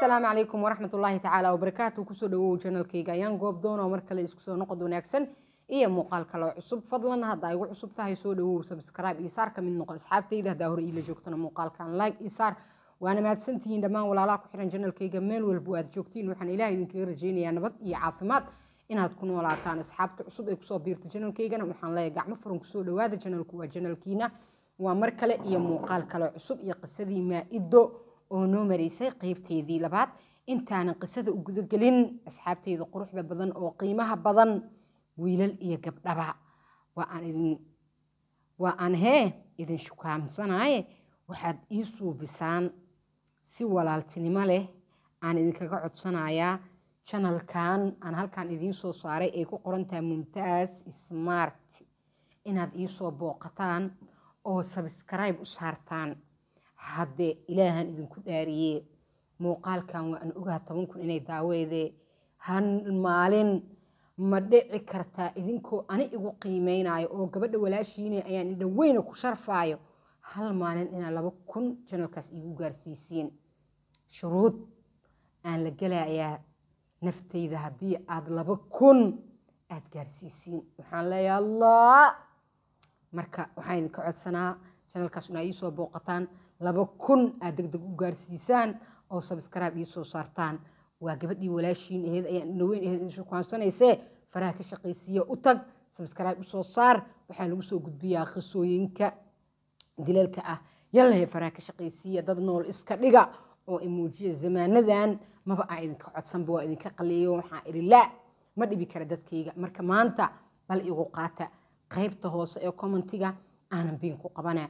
asalaamu calaykum waraxmat ullaahi tacaala wabarakaatu kusoo dhawow janalkayga ayaan goob doona mar kale isku soo noqod wanaagsan iyo muuqaal kale cusub fadlan hadda ay igu cusub tahay soo dhawow sabskraibe iyo saar ka mid noqo asxaabtayda haddaa hore iila joogtana muuqaalkan like iyo saar waana mahadsantihiin dhammaan walaalaha ku xiran janalkayga meel walba aad joogtiin waxaan ilaah idinkaga rajeynayaa nabad iyo caafimaad inaad ku noolaataan asxaabta cusub ee kusoo biirta janalkaygana waxaan leeyahay gacmo furan kusoo dhawaada janalku waa janalkiina waa mar kale iyo muuqaal kale cusub iyo qisadii maa-ido oo noo maraysay qaybteedii labaad intaanan qisada u gudagelin asxaabteyda quruxda badan oo qiimaha badan wiilal iyo gabdhaba waa aan hee idin shukaamsanaaye waxaad ii suubisaan si walaaltinimo leh aan idinkaga codsanayaa janalkan aan halkaan idiin soo saaray ay ku qorantaha mumtaas smart inaad ii soo booqataan oo sabskrayb u saartaan haddee ilaahan idinku dhaariye muuqaalkan waa ogaa toban kun inay daaweede hal maalin ma dhici kartaa idinkoo ani igu qiimeynayo oo gabadha walaashiinay ayaan indha weyna ku sharfaayo hal maalin inaa laba kun janalkaas igu gaarsiisiin shuruud aan la gelayaa naftayda haddii aada laba kun aada gaarsiisiin waxaan leeyahay allah marka waxaan idinka codsanaa janalkaas inaa iisoo booqataan laba kun aad degdeg u gaarsiisaan oo sabskrib ii soo saartaan waa gabadhii walaashiin aheed ayaan inaweyn aheed inshukwaansanaysee faraha ka shaqaysiiya u tag sabskrib usoo saar waxaa lagu soo gudbiyaa qisooyinka dilalka ah yalahe faraha ka shaqaysiiya dad nool iska dhiga oo imuujiya zamaanadan maba aa idinka codsanba waa idinka qaleeyo waxaa idhi laa ma dhibi kara dadkayga marka maanta bal igu qaata qaybta hoose ee commentiga aanan biin ku qabana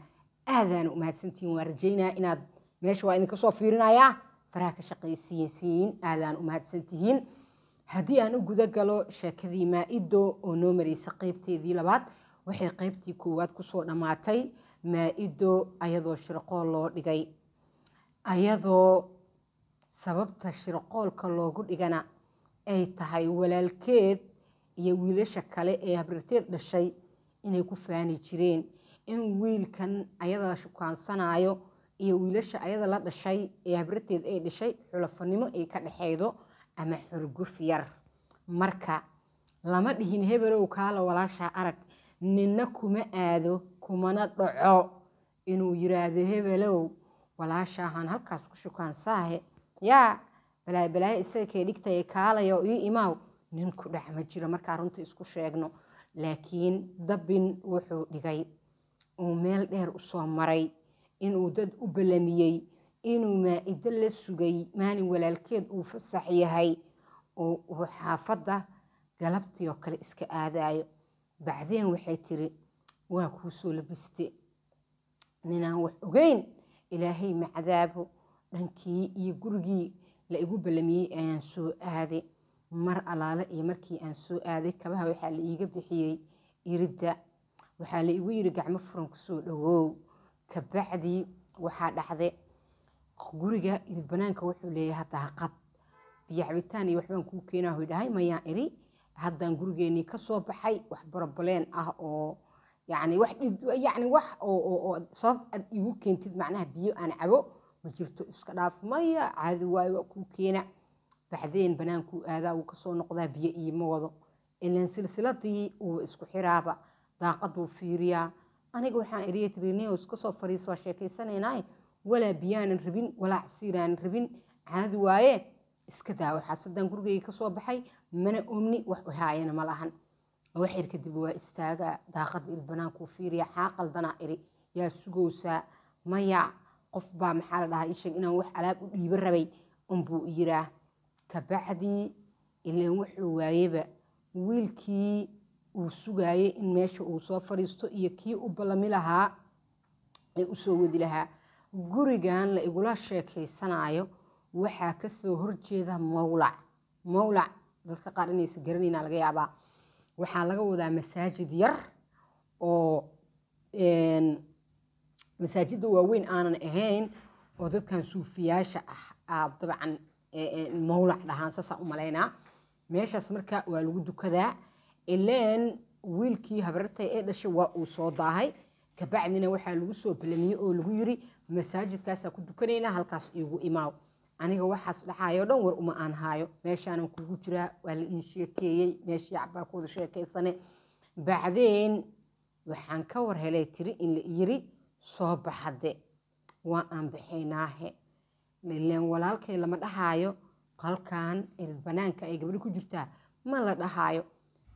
aadaan umahadsantihiin waan rajaynaya inaad meesha waa idinka soo fiirinayaa faraha ka shaqaysiinsiin aadaan umahadsantihiin haddii aan u gudagalo sheekadii maa-ido oo noo maraysa qeybteedii labaad waxay qeybtii koowaad kusoo dhammaatay maa-ido ayadoo shirqool loo dhigay ayadoo sababta shirqoolka loogu dhigana ay tahay walaalkeed iyo wiilasha kale ee habrirteed dhashay inay ku faani jireen in wiilkan ayada shukaansanaayo iyo wiilasha ayada la dhashay ee habrateed ay dhashay xulafanimo ay ka dhexeydo ama xurguf yar marka lama dhihin hebelow kaala walaashaa arag ninna kuma aado kumana dhaco inuu yiraahdo hebelow walaashaahaan halkaas ku shukaansaahe yaa balaayo balaayo isaga kee kaalaya oo ii imaaw nin ku dhax ma jiro markaa runta isku sheegno laakiin dabin wuxuu dhigay uu meel dheer usoo maray inuu dad u ballamiyey inuu maa-ido la sugay maalin walaalkeed uu fasax yahay oo uu xaafadda galabtii oo kale iska aadaayo bacdeen waxay tiri waa kuu soo labiste ninaan wax ogeyn ilaahay macadaabo dhankii iyo gurigii la igu balamiyey ayaan soo aaday mar allaale iyo markii aan soo aaday kabaha waxaa la iiga bixiyey iridda waxaa la igu yiri gacmo furan kusoo dhawow kabacdii waxaa dhacde guriga inid banaanka wuxuu leeyahay hadda haqad biyo cabitaan iyo waxbaan kuu keenaa hoy dhahay mayaan iri haddaan gurigeenii ka baxay wax barabaleen ah oo yani wax yani wax oo sabab aad igu keentid macnaha biyo aan cabo ma jirto iska dhaaf maya caadi waayo waa kuu keena baxdeen banaankuu aadaa wuu kasoo noqdaa biyo iima ilan silsiladii uuba isku xiraaba daaqaduu fiiriyaa aniga waxaan erytrnews kasoo fariis waa sheekaysanaynaay walaa biyaanan rabin walaa casiiraanan rabin caadi waaye iska daawo xaasadaan gurigayga kasoo baxay mana omni wax haayana ma lahan wax kadib waa istaagaa daaqada iri banaankuu fiiriya xaaqaldanaa iri yaa sugowsaa maya qof baa maxaa la dhahaa isheg inaan wax alaab u dhiiba rabay unbuu yiraa kabacdii ilaan wuxuu waayeba wiilkii uu sugaayay in meesha uu soo fadhiisto iyo kii u ubalami lahaa ee usoo wadi lahaa gurigan la igula sheekaysanayo waxaa kasoo horjeeda mowlac mawlac dadka qaar inaysa garanayna laga yaabaa waxaa laga wadaa masaajid yar oo masaajidda waaweyn aanan ahayn oo dadkan suufiyaasha ah aa ah dabcan mowlac dhahaan saasaa u malaynaa meeshaas marka waa lagu dukadaa ilen wiilkii habarartay ee dhashay waa uu soo daahay kabacdina waxaa lagu soo balamiyey oo lagu yiri masaajidkaasaa ku dukanayna halkaas iigu imaaw aniga waxaas dhacaayoo dhan war uma aan haayo meeshaanan kugu jiraa waa la ii sheekeeyey meeshii cabaan ku sheekaysane bacdeen waxaan ka war helay tiri in la yiri soo baxade waa aan baxaynaahe ileen walaalkay lama dhahaayo qalkan banaanka ay gabdhi ku jirtaa ma la dhahaayo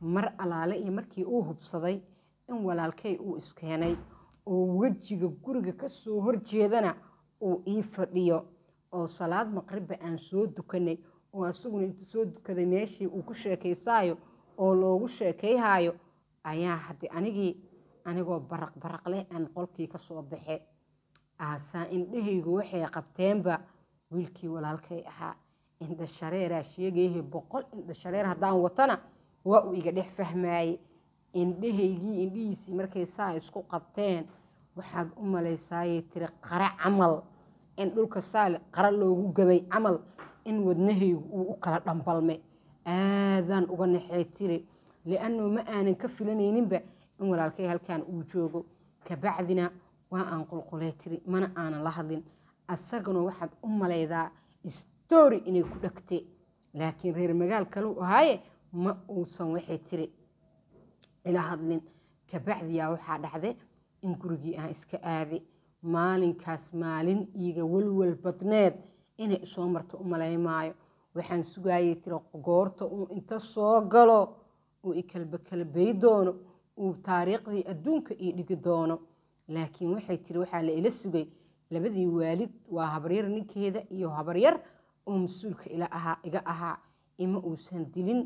mar alaale iyo markii uu hubsaday in walaalkay uu iskeenay oo wejiga guriga kasoo horjeedana uu ii fadhiyo oo salaad maqribba aan soo dukanay oo asaguna inta soo dukaday meeshii uu ku sheekaysaayo oo loogu sheekayhaayo ayaa haddii anigii anigoo baraq baraq leh aan qolkii kasoo baxe aasaa indhahaygu waxay qabteenba wiilkii walaalkay ahaa indhashareeraa sheegayahe boqol indhashareer haddaan watana waa uu iga dhex fahmaaye indhahaygii indhihiisii markay saa isku qabteen waxaad u malaysaayay tiri qare camal in dhulka saali qare loogu gabay camal in wadnahaygu uu u kala dhambalmay aadaan uga naxay tiri liannuu ma aanan ka filanayninba in walaalkay halkan uu joogo kabacdina waa aan qulqulay tiri mana aanan la hadlin asaguna waxaad u malaydaa stoori inay ku dhagtay laakiin reer magaal kalu ahaaye ma uusan waxay tiri ila hadlin kabacdiyaa waxaa dhacday in gurigii aan iska aaday maalinkaas maalin iiga welwel badneed inay isoo marta u maleymaayo waxaan sugaayay tiri goorta uu inta soo galo uu ikalbakalbay doono uu taariikhdii adduunka ii dhigi doono laakiin waxay tiri waxaa la ila sugay labadii waalid waa habaryar ninkeeda iyo habaryar oo mas-uulka iga ahaa ima uusan dilin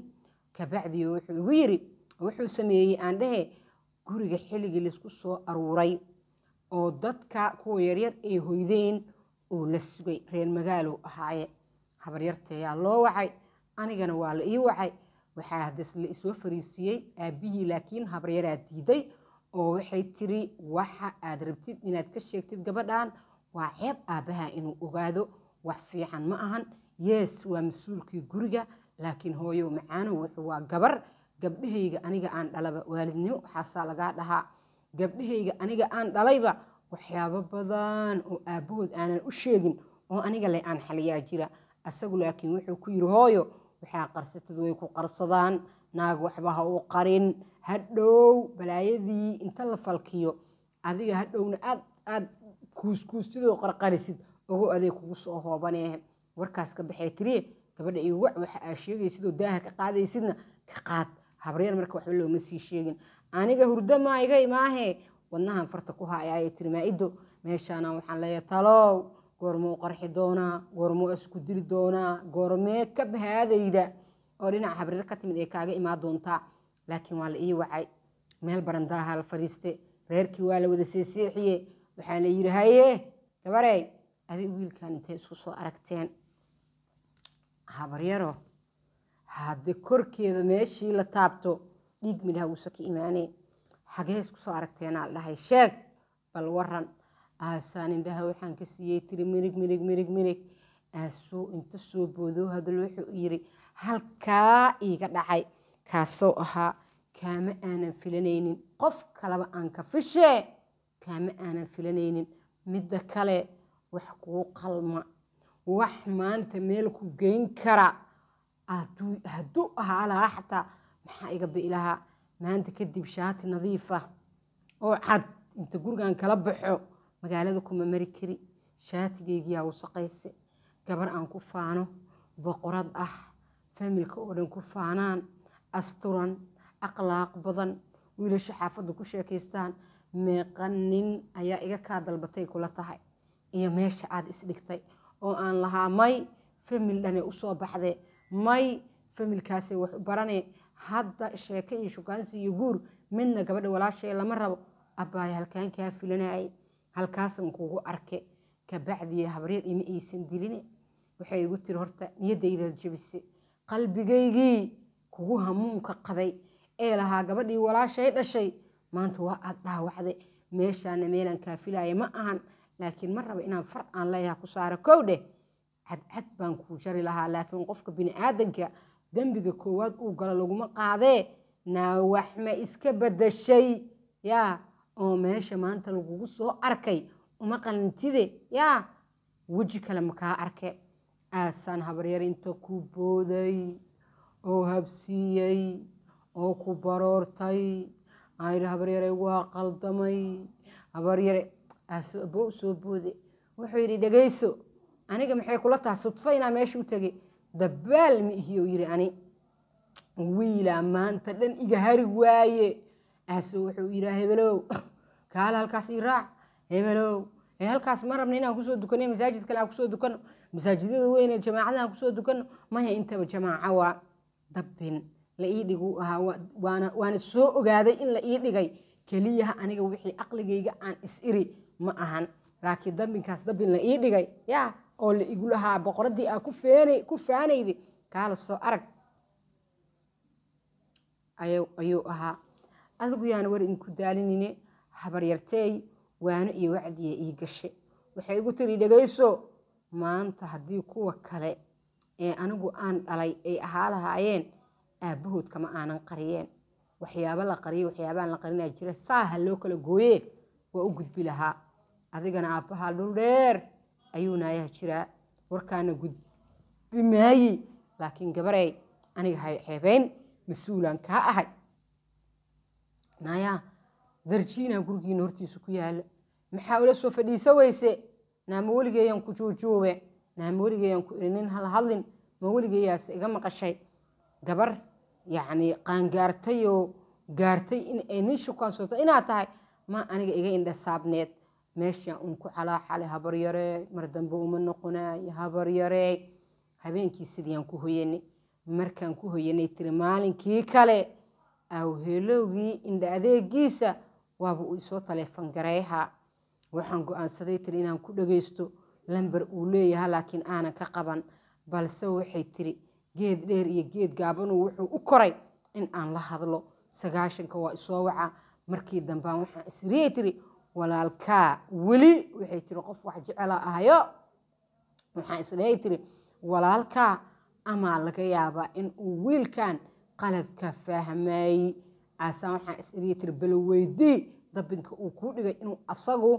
kabacdi wuxuu yiri wuxuu sameeyey aan dhehe guriga xilligii laysku soo aruuray oo dadka kuwa yaryar ay hoydeen uu la sugay reer magaalow ahaaye habaryarteeyaa loo wacay anigana waa la ii wacay waxaa hades la isoo fariisiiyey aabihii laakiin habaryaraa diiday oo waxay tiri waxa aad rabtid inaad ka sheegtid gabadhan waa ceeb aabbaha inuu ogaado wax fiican ma ahan yees waa mas-uulkii guriga laakiin hooyo macaano waa gabar gabdhahayga aniga aan dhalaba waalidnimo waxaasaa lagaa dhahaa gabdhahayga aniga aan dhalayba waxyaabo badan oo aabahood aanan u sheegin oo aniga le aan xaliyaa jira asagu laakiin wuxuu ku yidhi hooyo waxaa qarsatadu way ku qarsadaan naag waxba ha u qarin hadhow balaayadii inta la falkiyo adiga hadhowna aad aad kuuskuustidoo qarqarisid ogo adeeg kugu soo hoobanee warkaas ka baxee tiriye gabadha iyo wac waxa aa sheegaya daaha ka qaadaysidna ka qaad habaryar marka waxba looma sii sheegin aniga hurdo maa imaahe wadnahan farta ku hayaaye tirmaa-iddo meeshaana waxaan leeya talow goormou qarxi doonaa goormou isku dili doonaa goormee ka bahaadayda oo dhinaca habriir ka timid ee kaaga imaa doontaa laakiin waa la ii wacay meel barandaaha la fadhiiste reerkii waa la wada seeseexiye waxaa la yidhi haye gabarey adig wiilkan intay isku soo aragteen habaryaro hadde korkeeda meeshii la taabto dhiig midhaha uusa ka imaanee xagees kusoo aragteenaa dhahay sheeg bal waran aasaan indhaha waxaan ka siiyey tiri mirig mirig mirig mirig aasuu inta soo boodoo hadal wuxuu yiri halkaa iiga dhacay kaasoo ahaa kaama aanan filanaynin qof kaleba aan ka fishee kaama aanan filanaynin midda kale wax kuu qalma wax maanta meel ku geyn kara haduu ahaa lahaa xataa maxaa iga bi'i lahaa maanta kadib shaati nadiifa ah oo cad inta gurigaan kala baxo magaalada kuma mari kari shaatigeygiyaa wasaqayse gabar aan ku faano boqorad ah familka oo dhan ku faanaan asturan akhlaaq badan wiilasha xaafadda ku sheekaystaan meeqa nin ayaa iga kaa dalbatay kula tahay iyo meesha aad isdhigtay oo aan lahaa may famil dhane usoo baxde may familkaase wax barane hadda sheeke iyo shukaansi iyo guur midna gabadha walaashee lama rabo abbaaya halkaankaa filanayay halkaasan kugu arke kabacdiya habreer ima aysan diline waxay igu tiri horta niyadayda jabise qalbigaygii kugu hamuunka qabay ee lahaa gabadhii walaashay dhashay maanta waa aad dhaawacday meeshaana meelan kaa filaya ma ahan laakiin ma raba inaan far aan leeyaha ku saaro kow dheh cadcad baan kuu jari lahaa laakiin qofka biniaadanka dembiga koowaad uu galo laguma qaadee naawaxma iska badashay yaa oo meesha maanta lagugu soo arkay uma qalintide yaa weji kale makaa arke aasaan habaryar inta ku booday oo habsiiyey oo ku baroortay aydha habaryaraygu ha qaldamay habaryare aabbo usoo boode wuxuu yidhi dhegayso aniga maxay kula taha sudfo inaa meesha tegay dabaal ma ihiyo yidhi ani wiilaa maanta dhan iga hari waaye aasoo wuxuu yidhaa hebelow kaala halkaas i raac hebelow halkaas ma rabna inaan kusoo dukano masaajid kale aan kusoo dukano masaajidyada weyne jamaacada aan kusoo dukano maya intaba jamaaca waa dabbin la ii dhiguu ahaa waana soo ogaaday in la ii dhigay keliyaha aniga wixii aqligayga aan is iri ma ahan laakiin dambinkaas dambin la ii dhigay yaa oo la igu lahaa boqoradii aa ku faanayda kaala soo arag ayuu ahaa adigu yaana war idinku daalinine habaryarteey waano iyo wacdiya ii gashe waxay igu tiri dhegayso maanta haddii kuwa kale ee anigu aan dhalay ay ahaa lahaayeen aabbahood kama aanan qariyeen waxyaaba la qariyay waxyaabaaan la qarinaa jira saa loo kala gooyee waa u gudbi lahaa adigana aabbahaa dhul dheer ayuu naayaha jiraa warkaana gudbi maayi laakiin gabarey aniga hay xeebeyn mas-uulaan kaa ahay naayaha darjiinaa gurigiina hortiisu ku yaala maxaa ula soo fadhiiso weyse naa ma weligeeyaan ku juujuube naa ma weligeeyaan ku irinin hala ma weligeeyaase iga maqashay gabar yacnii qaangaartay oo gaartay in ay nin shukaansoto inaad tahay ma aniga iga indhasaabneed meesha un ku calaaxalay habaryaree mar dambe uma noqonaayo habaryaree habeenkii sidiyaan ku hoyanay markaan ku hoyanay tiri maalinkii kale awhelowgii indha adeegiisa waaba uu isoo taleefan gareeha waxaan go-aansaday tiri inaan ku dhagaysto lamber uu leeyaha laakiin aanan ka qaban balse waxay tiri geed dheer iyo geed gaabanuu wuxuu u koray in aan la hadlo sagaashanka waa isoo waca markii dambaan waxaan isriye tiri walaalkaa weli waxay tiri qof wax jecela ahayo waxaa islehay tiri walaalkaa amaa laga yaabaa in uu wiilkan qaladka fahmayey aasaa waxaa isiriya tiri baloweydi dabinka uu kuu dhigay inuu asagu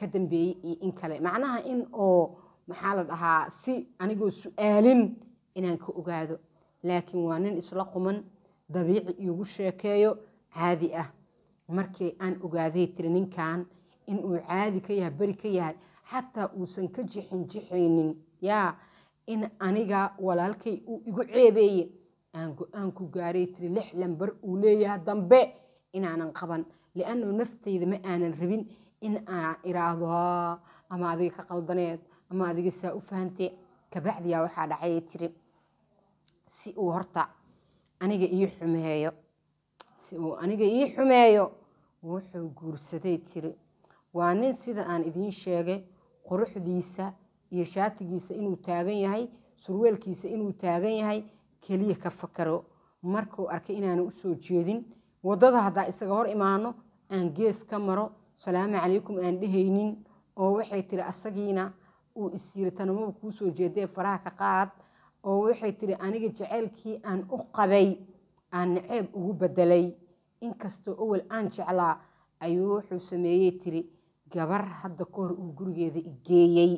ka dambeeyey iyo in kale macnaha in oo maxaa la dhahaa si anigoo su-aalin inaan ka ogaado laakiin waa nin isla quman dabiici iigu sheekeeyo caadi ah markii aan ogaaday tiri ninkan inuu caadi ka yahay beri ka yahay xataa uusan ka jixin jixaynin yaa in aniga walaalkay uu igu ceebeeye aan go-aanku gaaray tiri lix lambar uu leeyahay dambe inaanan qaban liannuu naftayda ma aanan rabin in aan iraahdo ama adiga ka qaldaneed ama adiga saa u fahante kabacdiyaa waxaa dhacay tiri si uu horta aniga ii xumeeyo si uu aniga ii xumeeyo wuxuu guursaday tiri waa nin sida aan idiin sheegay quruxdiisa iyo shaatigiisa inuu taagan yahay surweelkiisa inuu taagan yahay keliya ka fakaro markuu arkay inaanu u jeedin wadada haddaa isaga hor imaano aan gees ka maro salaamu calaykum aan dhehaynin oo waxay tiri asagiina uu isiirtanamoba kuu soo jeedee faraha ka qaad oo waxay tiri aniga jeceylkii aan u qabay aan naceeb ugu bedelay inkastoo awal aan jeclaa ayuu wuxuu sameeyey tiri gabar hadda kahor uu gurigeeda igeeyey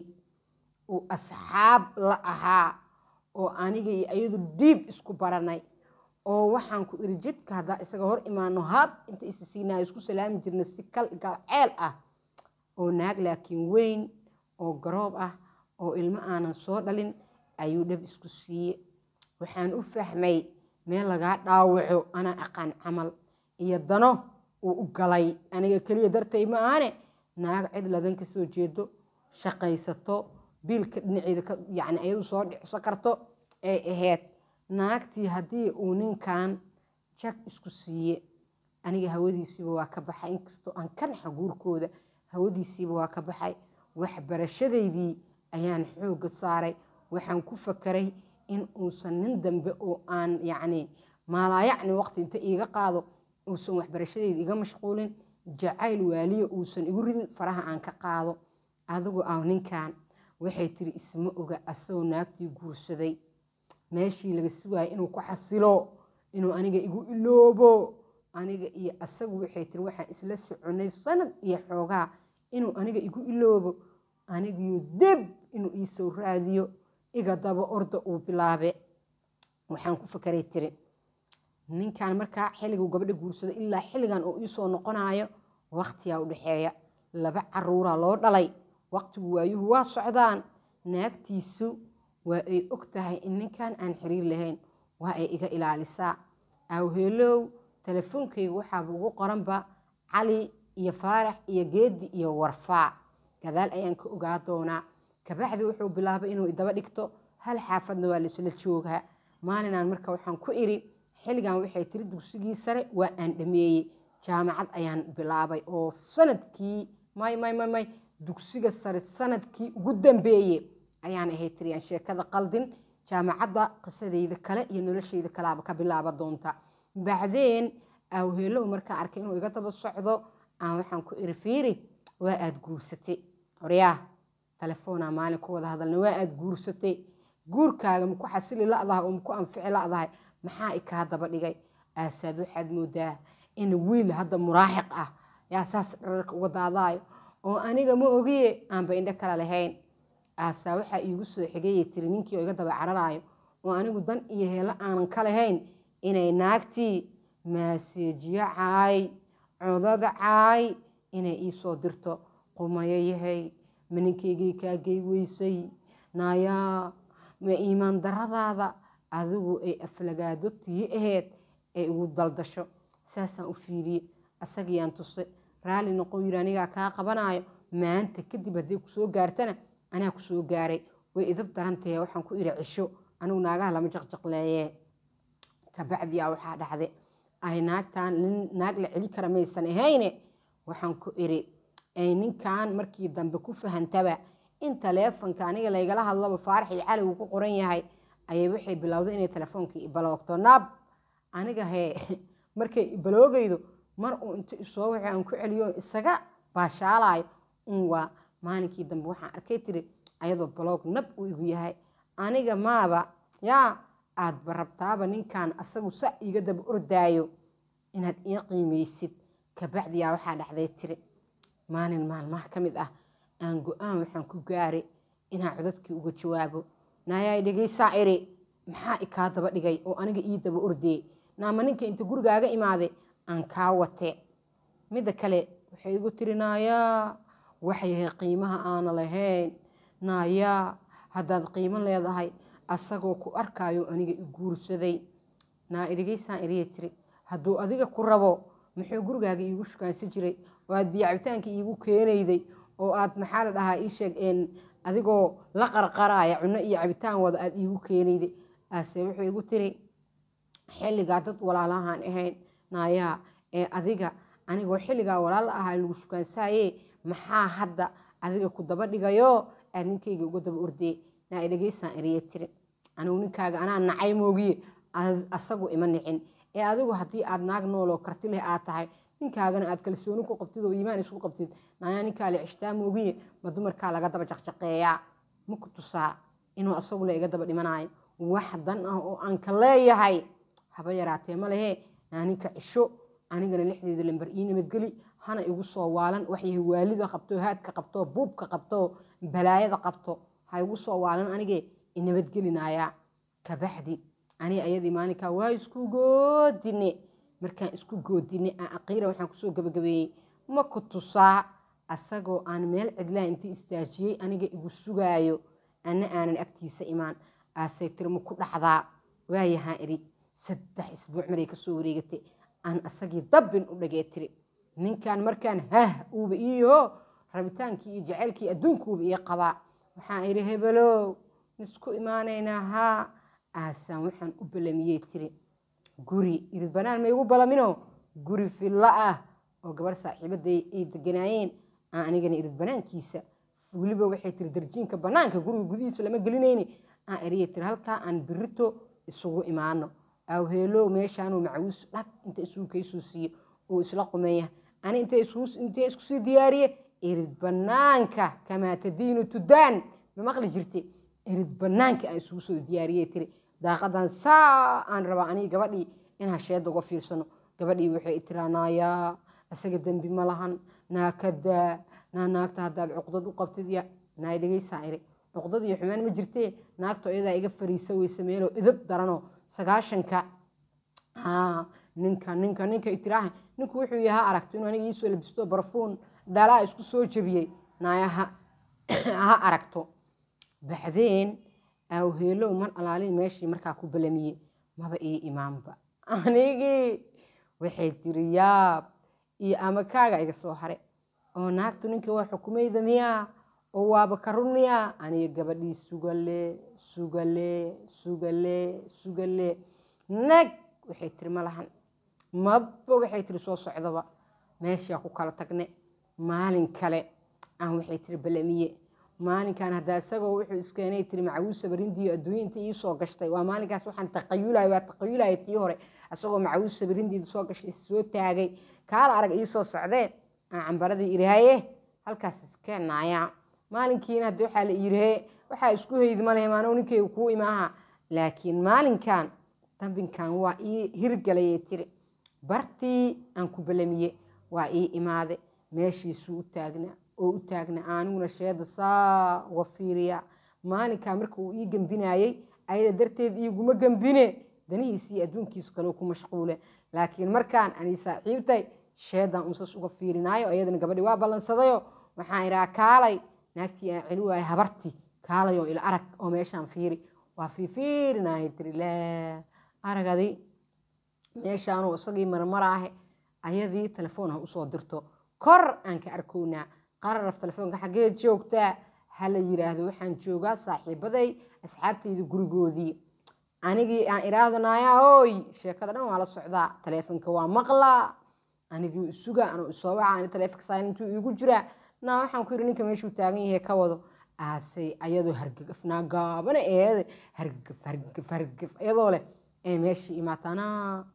uu asxaab la ahaa oo aniga iyo iyadu dhiib isku baranay oo waxaan ku iri jidka haddaa isaga hor imaano hab inta isisiinayo isku salaami jirna si galceel ah oo naag laakiin weyn oo garoob ah oo ilmo aanan soo dhalin ayuu dhab isku siiye waxaan u fahmay meel lagaa dhaawaco anaa aqaan camal iyo dano uu u galay aniga keliya dartay ma ahane naag cid ladan ka jeedo shaqaysato biilka dhinaceeda yani ayadu soo dhicso karto ay ahayd naagtii haddii uu ninkan jag isku siiye aniga hawadiisiiba waa ka baxay inkastoo aan ka naxa guurkooda hawadiisiiba waa ka baxay waxbarashadaydii ayaan xooga saaray waxaan ku fakaray in uusan nin dambe oo aan yacni maalaa yacni waqti inta iiga qaado uusan waxbarashadayda iga mashquulin jacayl waaliya uusan igu ridin faraha aan ka qaado adigu aa ninkan waxay tiri isma oga asagoo naagtii guursaday meeshii laga sugaayo inuu ku xasilo inuu aniga igu iloobo aniga iyo asagu waxay tiri waxaan isla soconay sanad iyo xoogaa inuu aniga igu iloobo anigiyuu dib inuu iisoo raadiyo iga daba orda uu bilaabe waxaan ku fakaray tiri ninkan markaa xilliguu gabadha guursado ilaa xiligan oo iisoo noqonaayo waktiyaa u laba caruuraa loo dhalay waqtigu waayuhu waa socdaan naagtiisu waa ay og tahay in ninkan aan xiriir lahayn waa ay iga ilaalisaa awhelow teleefoonkayga waxaaba ugu qoranba cali iyo faarax iyo geedi iyo warfaa gadaal ayaan ka ogaa doonaa kabacdi wuxuu bilaabay inuu idaba dhigto hal xaafadna waa laisla joogaa maalinaan marka waxaan ku iri xilligan waxay tiri dugsigii sare waa aan dhameeyey jaamacad ayaan bilaabay oo sanadkii may may may may dugsiga sare sanadkii ugu dambeeye ayaan ahay tiri sheekada qaldin jaamacadda qisadayda kale iyo noloshayda kalaaba ka bilaaba doonta bacdeen awheelo ah, markaa arkay inuu iga daba socdo aan waxaan ku irifiiri waa aada guursatay horyaah telefoonaa maalin ku wada hadalna waa aada guursatay guurkaaga maku xasili ladahay oo maku anfici ladahay maxaa ikaa daba dhigay aasaad waxaad moodaa in wiil hadda muraaxiq ah yaa saas dhararka uga daadaayo oo aniga ma ogiye aanba indho kale lahayn aasaa waxaa iigu soo xigayay tiri ninkii oo iga daba cararaayo oo anigu dan iyo heelo aanan ka lahayn inay naagtii maaseejiyo caay codada caay inay iisoo dirto qumayo yahay ma ninkaygii kaa gey naayaa ma iimaan daradaada adigu ay aflagaado tii aheyd ay ugu daldasho saasaan u fiiriyey asagiyaan tusay raali noqon yiri anigaa kaa qabanaayo maanta kadib hadday kusoo gaartana anaa kusoo gaaray way idab darantahe waxaan ku iri cisho anigu naagaha lama jaqjaqleeye kabacdiyaa waxaa dhacde ay naagtaan nin naag la celi kara maysan ahayne waxaan ku iri ay ninkan markii dambe ku fahantaba in taleefonka aniga laygala hadlaba faarax iyo calow ku qoran yahay ayay waxay bilowday inay telefoonkii ibaloogto naab aniga hee markay ibaloogaydo mar uu intu isoo wixii aan ku celiyo isaga baashaalaay un waa maalinkii dambe waxaan arkay tiri ayadoo baloog nab uu igu yahay aniga maaba yaa aadba rabtaaba ninkan asagu sa iiga daba ordaayo inaad ii qiimaysid kabacdiyaa waxaa dhexday tiri maalin maalmaha ka mid ah aan go-aan waxaan ku gaari inaan codadkii uga jawaabo nayay dhegaysaa iri maxaa ikaa daba dhigay oo aniga ii daba ordee naama ninka inta gurigaaga imaaday aan kaa wate midda kale waxay igu tiri naayaa waxyahay qiimaha aana lahayn naayaa haddaad qiimo leedahay asagoo ku arkaayo aniga i naa idhegaysaa iriya tiri hadduu adiga ku rabo muxuu gurigaaga iigu shukaansan jiray oo aad biyo cabitaankii iigu keenayday oo aad maxaa la dhahaa ii sheeg adigoo la qarqaraaya cuno iyo cabitaan wada aada iigu keenayda aase wuxuu igu tiri xilligaa dad walaalahaan ahayn naayaa ee adiga anigoo xilligaa walaala ahaa lagu shukaansaaye maxaa hadda adiga ku daba dhigayo aad ninkayga uga daba ordee naa idhageysaan eriye tiri anigu ninkaaga anaa nacay moogiye asagu ima nicin ee adigu haddii aad naag nooloo karti leh aad tahay ninkaagana aad kalsooni ku qabtid oo iimaan isku qabtid nayaa ninkaa la ma dumarkaa laga daba jaqjaqeeyaa ma ku tusaa inuu asaguna iga daba dhimanaayo wax dan ah oo aan ka leeyahay haba yaraatee ma lehe naa ninka cisho anigana lixdeeda lambar ii nabadgeli hana igu soo waalan waxyahay waalida qabto haadka qabto buubka qabto balaayada qabto ha igu soo waalan anigee inabadgelinayaa kabaxdi ani ayadii maalinkaa waa isku goodine markaan isku goodine aan aqiira waxaan kusoo gabagabeeyey ma ku tusaa asagoo aan meel cidlaa intii istaajiyey aniga igu sugaayo ana aanan agtiisa imaan aasey tiri maku dhacdaa waayahaan idhi saddex isbuuc maray kasoo wareegatay aan asagii dabbin u dhagee tiri ninkan markaan hah uuba iiyoo rabitaankii iyo jaceylkii adduunkuuba ii qabaa waxaan idhi hebelow misku imaanaynaa haa aasaan waxaan u balamiyey tiri guri irid banaan maygu balaminoo guri fillo ah oo gabarh saaxiibaday ay deganaayeen aan anigana erad banaankiisa weliba waxay tiri darjiinka banaanka guriga gudihiisu lama gelinayne aan eriyay tiri halkaa aan birito isugu imaano awheelo meeshaanuu macawiis dhag inta isuu kaysuu siiyo uu isla qumeeya ani inta isku sii diyaariye erid banaanka kamaa tadiinu tudaan ma maqli jirte erid banaanka aan isugu soo diyaariyey tiri daaqadan saa aan rabaa aniga gabadhii in hasheedda uga fiirsano gabadhii waxay itiraanayaa isaga dembi ma lahan naa kadaa naa naagta haddaad cuqdad u qabtid ya naa idhagaysaa idhi cuqdad iyo xumaan ma jirte naagto iyadaa iga fariisa weyse meeloo idab daranoo sagaashanka ninka ninka ninka itiraaha ninku wuxuu yahaa aragto inuu aniga iisoo labisto barafuun dhalaa isku soo jebiyey naaya ha aragto bacdeen awheelow mar alaalihi meeshii markaa ku balamiyey maba ii imaanba anigii waxay tiri yaab iyo ama kaaga iga soo hare oo naagtu ninkan waa xukumayda miyaa oo waaba ka run miyaa aniga gabadhii sugale sugale sugale sugale nag waxay tiri ma maba waxay tiri soo socdaba meeshaa ku kala tagne maalin kale aan waxay tiri balamiye maalinkan haddaa isagoo wuxuu iskeenay tiri macawiisa adduunyinta ii soo gashtay waa maalinkaas waxaan taqayulaya waa taqayulaya tii hore isagoo macawiisa barindiida soo gashtay soo taagay kaal arag ii soo socdee aan cambaradii irihaye halkaas iskeenaaya maalinkiina hadde waxaa la irihe waxaa isku hayd malehe maanow ninkeyga kuu ima aha laakiin maalinkan dambinkan waa ii hirgalayay tiri bartii aan ku balamiye waa ii imaade meeshiisuu u taagnaa oo u taagna aaniguna sheeda saa uga fiiriya maalinkaa marka uu ii gembinaayey ayada darteed iiguma gembine danihiisii adduunkiis kaloo ku mashquule laakiin markaan anii saaxiibtay sheedan unsas uga fiirinaayo iyadana gabadhi waa ballansadayoo waxaan idhaha kaalay naagtii aan celi waayo habartii kaalayoo ila arag oo meeshaan fiiri waa fiifiirinaayo tiri laa aragadi meeshaanuu isagii marmaraahe eh, ayadii telefoon ha usoo dirto kor aan ka arkownaa qararaf telefoonka xaggee joogtaa ha la yidhaahdo waxaan joogaa saaxiibaday asxaabtayda gurigoodii anigii aan idhaahdanayaa hooy sheekada dhan waa la socdaa teleefonka waa maqlaa aniguu isuga anuu isoowaca taleefanka silentuu iigu jiraa naa waxaan ku yiri ninka meeshuu taagan yahay ka wado aasay ayadoo hargagafnaa gaabana eede hargagaf hargagaf hargagaf iyadoo leh ay meeshii imaatanaa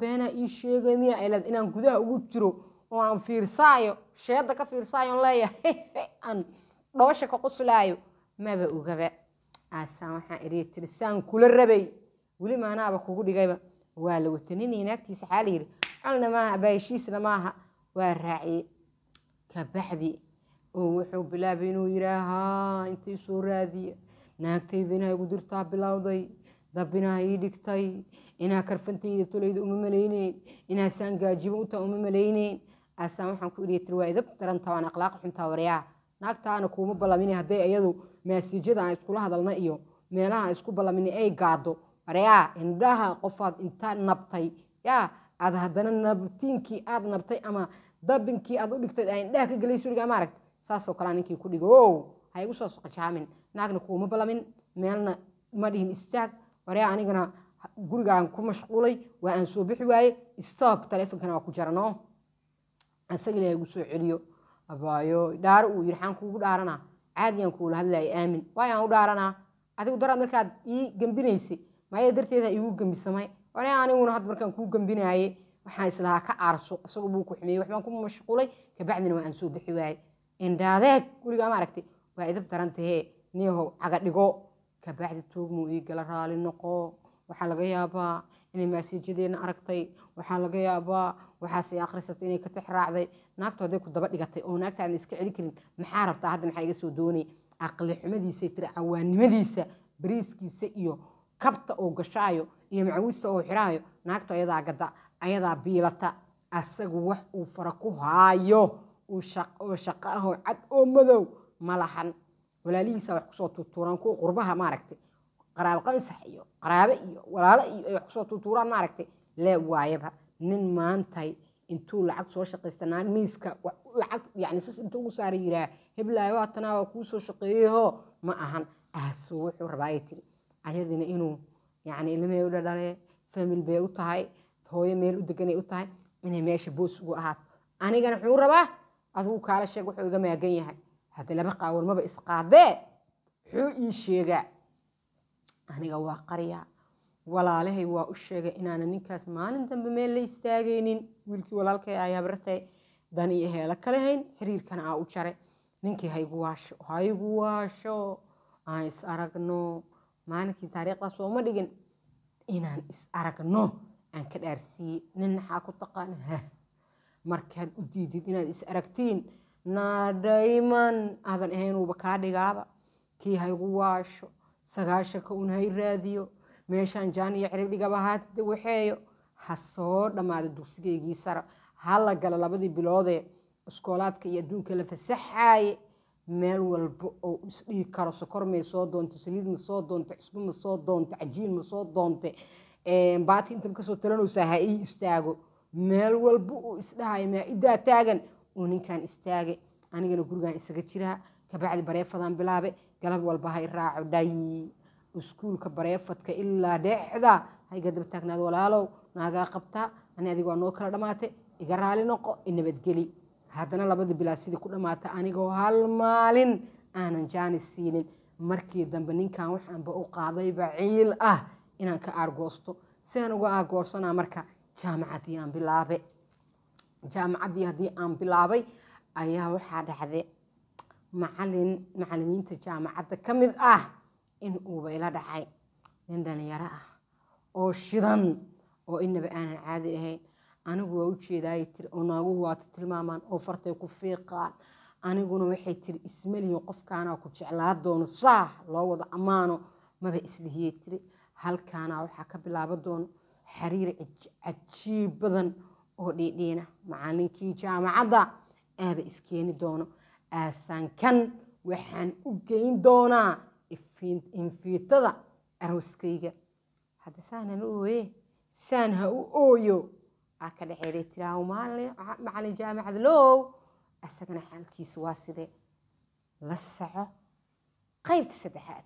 beenaa ii sheegay miya ay leed inaan gudaha ugu jiro oo aan fiirsaayo sheedda ka fiirsaayoon leeyahay aan dhoosha ka quslaayo maba ogaba aasaan waxaan idhii tirsaan kula rabay weli maanaaba kugu dhigayba waa la wataninaya naagtiisa xaa yidhi calna maaha abaaheshiisna maaha waa raaciyey kabacdi oo wuxuu bilaabay inuu yidhaahaa intay soo raadiya naagtaydinaa igu dirtaa bilowday dabinaa ii dhigtay inaa karfantayda tolayda uma malayneyn inaa saan utaa uma malayneyn aasaan waxaan ku idhiya waa idab darantaa waan akhlaaq xuntaa waryaha naagtaana kuuma ballamine hadday iyadu maasiijada aan iskula hadalna iyo meelaha aan isku ballamine ay gaado waryaa indhaha qofaad intaa nabtay yaa aad haddana nabtiinkii aad nabtay ama dabinkii aad u dhigtay a indhaha ka gelay suriga maaragt saasoo kalea ninkii ku dhigo wow ha igu soo soqojaamin naagna kuuma balamin meelna ma dhihin istaag waree anigana gurigaan ku mashquulay waa aan soo bixi waaye stop taleefonkana waa ku jarano asaga ilaha igu soo celiyo abaayo dhaaro uu yidhi kuugu dhaaranaa caadiyaan kuula hadlaya aamin waayaan u dhaaranaa adigu daraad markaad ii gembinaysay maaya darteeda iigu gembisamay hore aniguna had markaan kuu gambinaayey waxaan islahaa ka aarso isagoo buu ku xumeeyey waxbaan ku mashquulay kabacdina waa aan soo bixi waaye indhaadeeg weligaa ma aragtay waa idab darantahee niyahow caga kabacdi tuugmuu ii raali noqo waxaa laga yaabaa inay maasiijyadeena aragtay waxaa laga yaabaa waxaase akhrisatay inay ka tix naagtu hadday ku daba dhigatay oo naagtaadna iska celin karin maxaa rabtaa hadda maxaa iga soo doonay aqli xumadiisa tiri cawaannimadiisa bariiskiisa iyo kabta oo gashaayo iyo macawiista oo xiraayo naagtu ayadaa gada ayadaa biilata asagu wax uu fara ku haayo oo shaqo ahoo cad oo madow ma lahan walaalihiisa wax kusoo tuutuuraan kuwa qurbaha maaragtay qaraabo qaysax iyo qaraabe iyo walaalo iyo ay wax kusoo tuutuuraan maaragtay lee waayaba nin maantay intuu lacag soo shaqaysta naag miiska lacag yani sas intuu ugu saara yiraa heblaayo waatanaa waa kuu soo shaqeeyeho ma ahan ahso wuxuu rabaa ay tiri ayadina inuu yani ilmimay u dhadhalee famil bay u tahay hooyo meel u deganay u tahay inay meesha boos ugu ahaato anigana wuxuu rabaa adigu kaala sheeg wuxuu iga maagan yahay hadda laba qaawarmaba isqaadee wuxuu ii sheegaa aniga waa qaryaa walaalahay waa u sheegay inaana ninkaas maalin dambe meel la istaagaynin wiilkii walaalkay ay habartay dan iyo heelo ka xiriirkana aa u jaray ninkii haygu waasho haygu waasho aan is aragno maalinkii taariikhdaas sooma dhigin inaan is aragno aan ka dhaarsiiyey nin maxaa ku taqaana hah markaad u diidid inaad is aragtiin naadhayman aadan ahaynuuba kaa dhigaaba kii haygu waasho sagaashanka un hay raadiyo meeshaan jaan iyo cirib dhigaba ha waxeeyo ha soo dhammaada dugsigeygii sara ha la gala labadii biloodee iskoolaadka iyo adduunka la fasaxaaye meel walba oo isdhihi karo sokor may soo doonta saliid ma soo doonta cusbo ma soo doonta cajiin ma soo doonta eh, baati inta kasoo talanaysaa ha ii istaago meel walba uu isdhahayo maa taagan uu ninkan istaage anigana gurigan isaga jiraa kabacdi bareefadaan bilaabe galab walba hay raaco dhay iskuulka bareefadka ilaa dhexda hayga daba taagnaad walaalow naagaa qabtaa ani adiga waa noo kala dhammaate iga raali noqo nabadgeli haddana labadii bilaa sidii ku dhammaata anigoo hal maalin aanan jaani siinin markii dambe ninkan waxaanba u qaadayba ciil ah inaan ka aargoosto sian uga aargoorsanaa marka jaamacaddii aan bilaabay jaamacaddii haddii aan bilaabay ayaa waxaa dhacde macalin macalimiinta jaamacadda ka mid ah in uuba ila dhacay nin dhalinyaro ah oo shidan oo inaba aanan caadi ahayn anigu waa u jeedaayay tiri oo naaguhu waata tilmaamaan oo fartay ku fiiqaan aniguna waxay tiri ismalihiin qofkaanaa ku jeclaa doono saah loo wada ammaano maba islihiyey tiri halkaanaa waxaa ka bilaaba doono xiriir cajiib badan oo dhiidhiina macallinkii jaamacadda aaba iskeeni doono aasaankan waxaan u geyn doonaa infiitada arooskayga hadda saan han u ooye saan ha u ooyo aa ka dhexeeday tiraa ah, macalin jaamacad low asagana xaalkiisa waa side la soco qaybta saddexaad